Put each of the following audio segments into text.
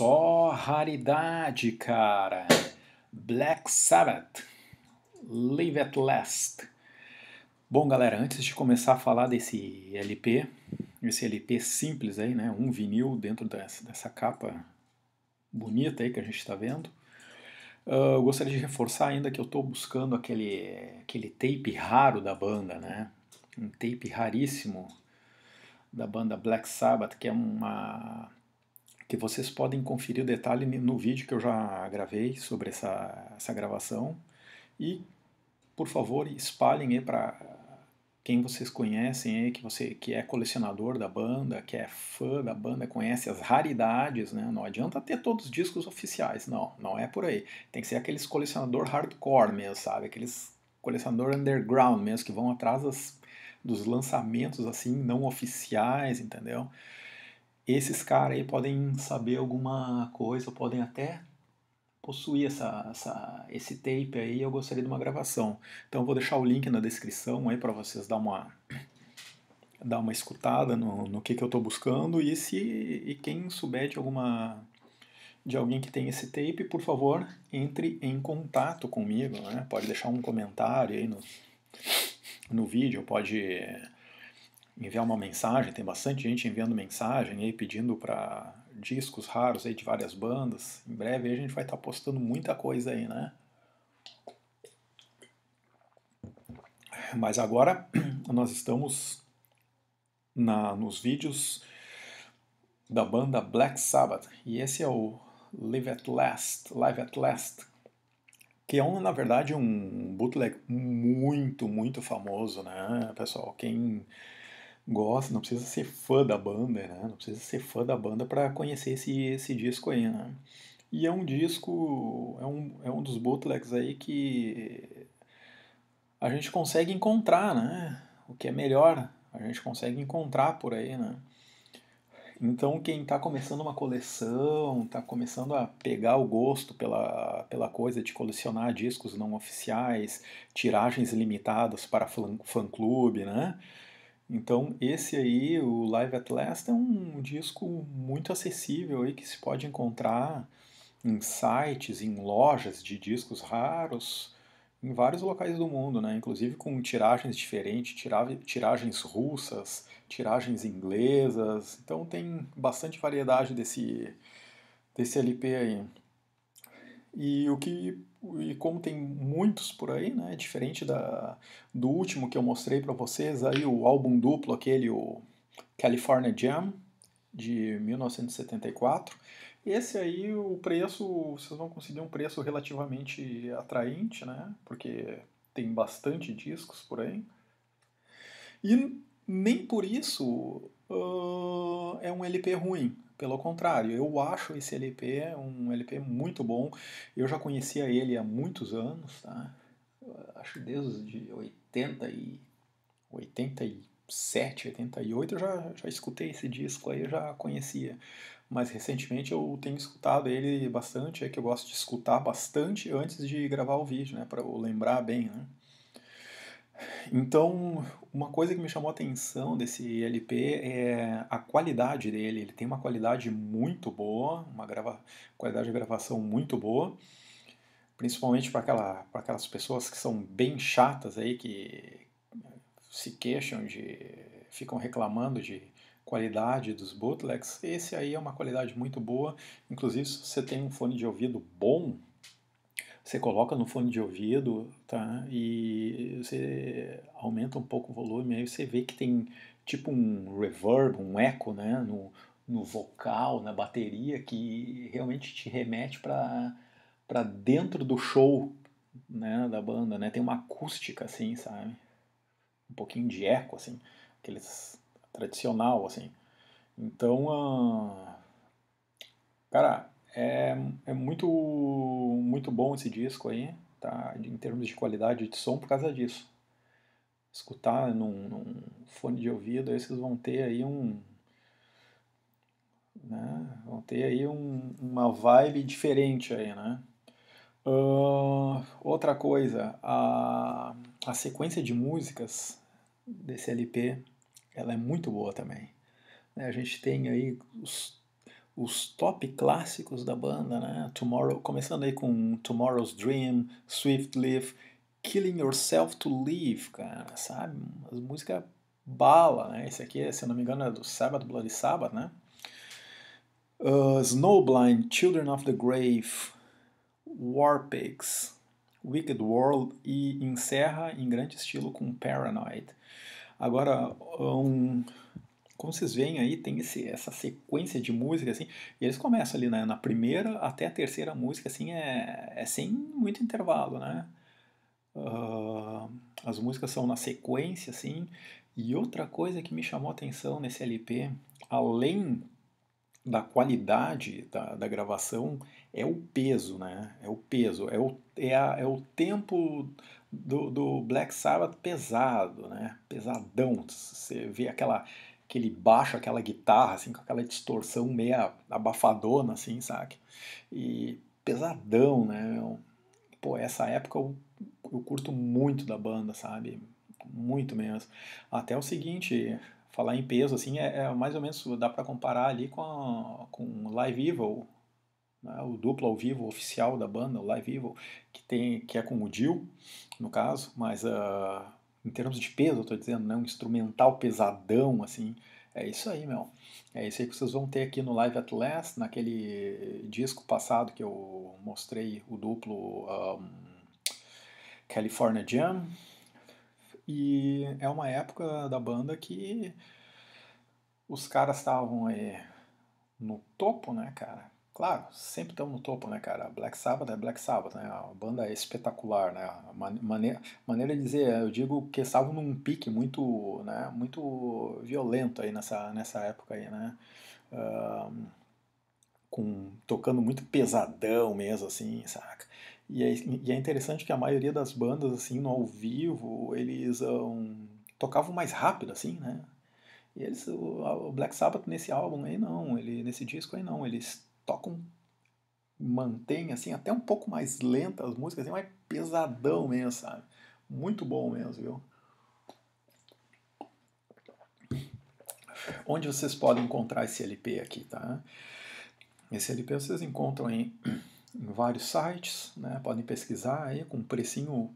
Só raridade, cara. Black Sabbath. Live at Last. Bom, galera, antes de começar a falar desse LP, esse LP simples aí, né? Um vinil dentro dessa, dessa capa bonita aí que a gente está vendo. Uh, eu gostaria de reforçar ainda que eu estou buscando aquele, aquele tape raro da banda, né? Um tape raríssimo da banda Black Sabbath, que é uma que vocês podem conferir o detalhe no vídeo que eu já gravei sobre essa, essa gravação. E, por favor, espalhem aí para quem vocês conhecem aí, que, você, que é colecionador da banda, que é fã da banda, conhece as raridades, né? Não adianta ter todos os discos oficiais, não, não é por aí. Tem que ser aqueles colecionador hardcore mesmo, sabe? Aqueles colecionador underground mesmo, que vão atrás das, dos lançamentos assim não oficiais, entendeu? esses caras aí podem saber alguma coisa, podem até possuir essa, essa, esse tape aí, eu gostaria de uma gravação. Então eu vou deixar o link na descrição aí para vocês dar uma dar uma escutada no, no que, que eu estou buscando e se e quem souber de alguma de alguém que tem esse tape, por favor, entre em contato comigo, né? Pode deixar um comentário aí no, no vídeo, pode enviar uma mensagem, tem bastante gente enviando mensagem aí pedindo para discos raros aí de várias bandas. Em breve a gente vai estar tá postando muita coisa aí, né? Mas agora nós estamos na, nos vídeos da banda Black Sabbath e esse é o Live at Last, Live at Last, que é um, na verdade um bootleg muito, muito famoso, né, pessoal? Quem gosta, não precisa ser fã da banda, né? Não precisa ser fã da banda para conhecer esse, esse disco aí, né? E é um disco, é um, é um dos bootlegs aí que a gente consegue encontrar, né? O que é melhor, a gente consegue encontrar por aí, né? Então quem está começando uma coleção, está começando a pegar o gosto pela, pela coisa de colecionar discos não oficiais, tiragens limitadas para fã-clube, né? Então, esse aí, o Live at Last, é um disco muito acessível aí que se pode encontrar em sites, em lojas de discos raros, em vários locais do mundo, né? inclusive com tiragens diferentes, tiragens russas, tiragens inglesas. Então, tem bastante variedade desse, desse LP aí. E o que e como tem muitos por aí, né, é diferente da, do último que eu mostrei para vocês, aí o álbum duplo, aquele o California Jam, de 1974, esse aí o preço, vocês vão conseguir um preço relativamente atraente, né, porque tem bastante discos por aí, e nem por isso uh, é um LP ruim, pelo contrário, eu acho esse LP um LP muito bom. Eu já conhecia ele há muitos anos, tá? Eu acho desde de 80 e 87, 88 eu já, já escutei esse disco aí, eu já conhecia. Mas recentemente eu tenho escutado ele bastante, é que eu gosto de escutar bastante antes de gravar o vídeo, né, para eu lembrar bem, né? Então, uma coisa que me chamou a atenção desse LP é a qualidade dele. Ele tem uma qualidade muito boa, uma grava... qualidade de gravação muito boa, principalmente para aquela... aquelas pessoas que são bem chatas aí, que se queixam de. ficam reclamando de qualidade dos bootlegs. Esse aí é uma qualidade muito boa, inclusive se você tem um fone de ouvido bom você coloca no fone de ouvido, tá? E você aumenta um pouco o volume, aí você vê que tem tipo um reverb, um eco, né? No, no vocal, na bateria, que realmente te remete para dentro do show, né? Da banda, né? Tem uma acústica, assim, sabe? Um pouquinho de eco, assim. Aqueles tradicional, assim. Então, ah, cara, é, é muito, muito bom esse disco aí, tá? em termos de qualidade de som, por causa disso. Escutar num, num fone de ouvido, aí vocês vão ter aí um. Né? Vão ter aí um, uma vibe diferente aí, né? Uh, outra coisa, a, a sequência de músicas desse LP, ela é muito boa também. A gente tem aí os os top clássicos da banda, né? Tomorrow, começando aí com Tomorrow's Dream, Swift Leaf, Killing Yourself to Live, cara, sabe? As músicas bala, né? Esse aqui, se não me engano, é do Sabbath, Bloody Sabbath, né? Uh, Snowblind, Children of the Grave, Pigs, Wicked World e encerra em grande estilo com Paranoid. Agora, um, como vocês veem aí, tem esse, essa sequência de música, assim, e eles começam ali né, na primeira até a terceira música, assim, é, é sem muito intervalo, né? Uh, as músicas são na sequência, assim, e outra coisa que me chamou a atenção nesse LP, além da qualidade da, da gravação, é o peso, né? É o peso, é o, é, a, é o tempo do, do Black Sabbath pesado, né? Pesadão, você vê aquela aquele baixo, aquela guitarra, assim, com aquela distorção meia abafadona, assim, saca? E pesadão, né? Pô, essa época eu, eu curto muito da banda, sabe? Muito mesmo. Até o seguinte, falar em peso, assim, é, é mais ou menos, dá para comparar ali com, a, com Live Evil, né? o duplo ao vivo oficial da banda, o Live Evil, que, tem, que é com o Dio, no caso, mas... Uh, em termos de peso, eu tô dizendo, né? Um instrumental pesadão, assim. É isso aí, meu. É isso aí que vocês vão ter aqui no Live at Last, naquele disco passado que eu mostrei o duplo um, California Jam. E é uma época da banda que os caras estavam aí no topo, né, cara? Claro, sempre estão no topo, né, cara? Black Sabbath é Black Sabbath, né? A banda é espetacular, né? maneira, maneira de dizer, eu digo que estavam num pique muito, né, muito violento aí nessa, nessa época aí, né? com, tocando muito pesadão mesmo, assim, saca? E é, e é, interessante que a maioria das bandas, assim, no ao vivo, eles um, tocavam mais rápido, assim, né? E eles, o, o Black Sabbath nesse álbum aí não, ele, nesse disco aí não, eles tocam, mantém assim, até um pouco mais lenta as músicas, assim, mas pesadão mesmo, sabe? Muito bom mesmo, viu? Onde vocês podem encontrar esse LP aqui, tá? Esse LP vocês encontram em, em vários sites, né? Podem pesquisar aí com um precinho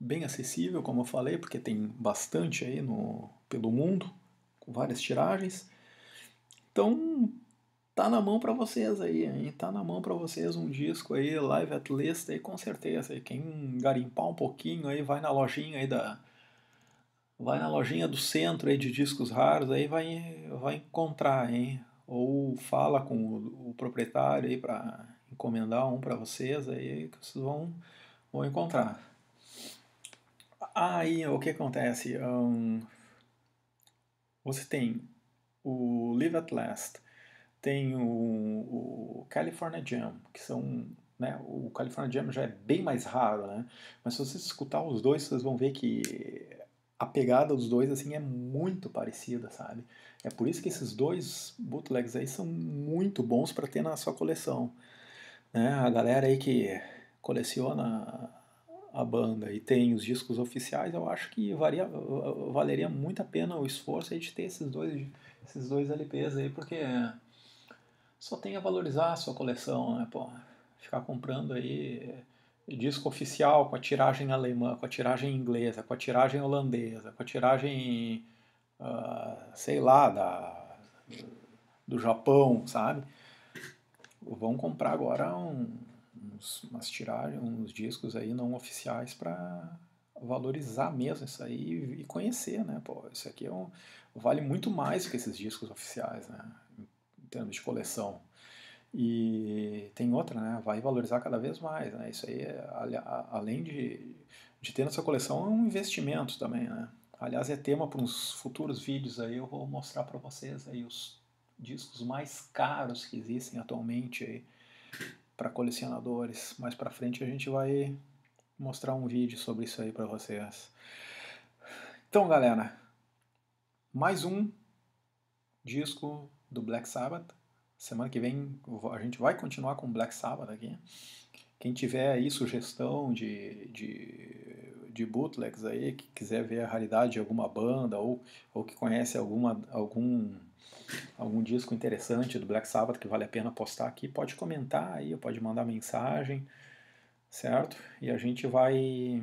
bem acessível, como eu falei, porque tem bastante aí no, pelo mundo, com várias tiragens. Então, tá na mão para vocês aí, hein? tá na mão para vocês um disco aí, Live at List aí com certeza. quem garimpar um pouquinho aí, vai na lojinha aí da vai na lojinha do centro aí de discos raros aí vai vai encontrar, hein? Ou fala com o, o proprietário aí para encomendar um para vocês aí que vocês vão vão encontrar. Aí o que acontece? Um, você tem o Live at Last tem o, o California Jam, que são né? O California Jam já é bem mais raro, né? Mas se vocês escutar os dois, vocês vão ver que a pegada dos dois assim é muito parecida, sabe? É por isso que esses dois bootlegs aí são muito bons para ter na sua coleção, né? A galera aí que coleciona a banda e tem os discos oficiais, eu acho que varia, valeria muito a pena o esforço de ter esses dois esses dois LPs aí, porque só tem a valorizar a sua coleção, né? Pô, ficar comprando aí eh, disco oficial com a tiragem alemã, com a tiragem inglesa, com a tiragem holandesa, com a tiragem, uh, sei lá, da, do Japão, sabe? Vão comprar agora um, uns, umas tiragens, uns discos aí não oficiais para valorizar mesmo isso aí e conhecer, né? Pô, isso aqui é um, vale muito mais que esses discos oficiais, né? termos de coleção. E tem outra, né? Vai valorizar cada vez mais, né? Isso aí, é, além de, de ter na sua coleção, é um investimento também, né? Aliás, é tema para uns futuros vídeos aí, eu vou mostrar para vocês aí os discos mais caros que existem atualmente aí para colecionadores. Mais para frente a gente vai mostrar um vídeo sobre isso aí para vocês. Então, galera, mais um disco do Black Sabbath. Semana que vem a gente vai continuar com Black Sabbath aqui. Quem tiver aí sugestão de, de, de bootlegs aí, que quiser ver a raridade de alguma banda ou, ou que conhece alguma, algum, algum disco interessante do Black Sabbath que vale a pena postar aqui, pode comentar aí, pode mandar mensagem, certo? E a gente vai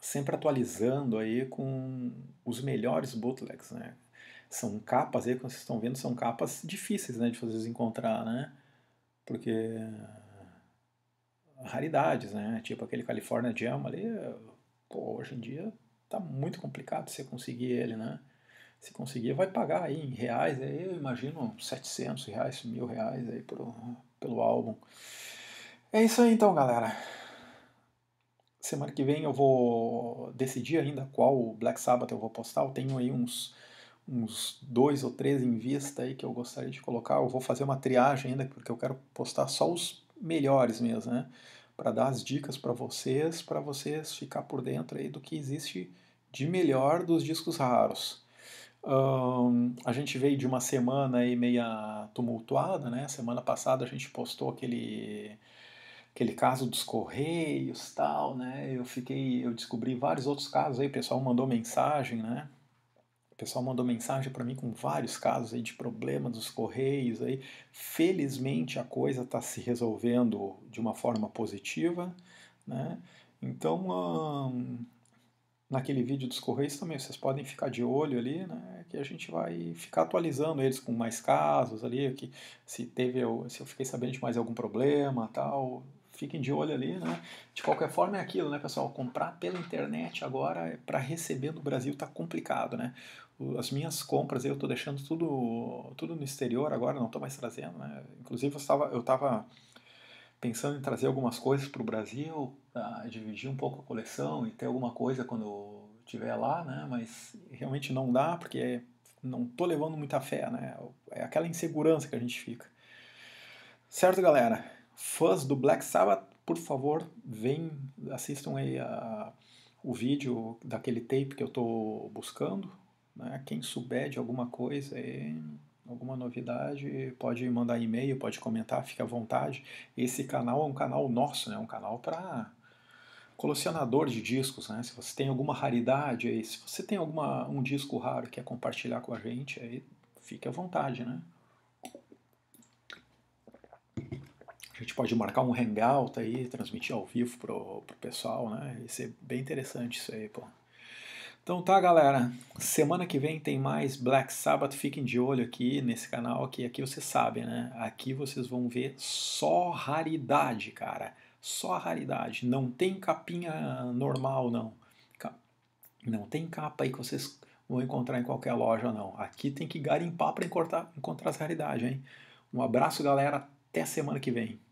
sempre atualizando aí com os melhores bootlegs, né? São capas aí, como vocês estão vendo, são capas difíceis né, de vocês encontrar, né? Porque ah, raridades, né? Tipo aquele California Jam ali, pô, hoje em dia tá muito complicado você conseguir ele, né? Se conseguir, vai pagar aí em reais, aí eu imagino 700 reais, mil reais aí pro, pelo álbum. É isso aí então, galera. Semana que vem eu vou decidir ainda qual Black Sabbath eu vou postar. Eu tenho aí uns uns dois ou três em vista aí que eu gostaria de colocar. Eu vou fazer uma triagem ainda, porque eu quero postar só os melhores mesmo, né? Para dar as dicas para vocês, para vocês ficar por dentro aí do que existe de melhor dos discos raros. Um, a gente veio de uma semana aí meia tumultuada, né? Semana passada a gente postou aquele aquele caso dos correios tal, né? Eu fiquei, eu descobri vários outros casos aí, o pessoal mandou mensagem, né? pessoal mandou mensagem para mim com vários casos aí de problema dos correios aí. Felizmente a coisa está se resolvendo de uma forma positiva, né? Então, hum, naquele vídeo dos correios também vocês podem ficar de olho ali, né? Que a gente vai ficar atualizando eles com mais casos ali, que se teve, se eu fiquei sabendo de mais algum problema, tal, fiquem de olho ali, né? De qualquer forma é aquilo, né, pessoal? Comprar pela internet agora para receber no Brasil tá complicado, né? As minhas compras eu tô deixando tudo, tudo no exterior agora, não tô mais trazendo, né? Inclusive eu estava eu tava pensando em trazer algumas coisas para o Brasil, tá? dividir um pouco a coleção e ter alguma coisa quando tiver lá, né? Mas realmente não dá porque não tô levando muita fé, né? É aquela insegurança que a gente fica. Certo, galera? fãs do Black Sabbath, por favor, vem, assistam aí a, o vídeo daquele tape que eu estou buscando. Né? Quem souber de alguma coisa, alguma novidade, pode mandar e-mail, pode comentar, fica à vontade. Esse canal é um canal nosso, né? é né? um canal para colecionador de discos, né? Se você tem alguma raridade aí, se você tem alguma um disco raro que quer compartilhar com a gente, aí fique à vontade, né? a gente pode marcar um hangout aí, transmitir ao vivo pro, pro pessoal, né? Ia ser bem interessante isso aí, pô. Então tá, galera. Semana que vem tem mais Black Sabbath. Fiquem de olho aqui nesse canal que Aqui vocês sabem, né? Aqui vocês vão ver só raridade, cara. Só raridade. Não tem capinha normal, não. Não tem capa aí que vocês vão encontrar em qualquer loja, não. Aqui tem que garimpar para encontrar, encontrar as raridades, hein? Um abraço, galera. Até semana que vem.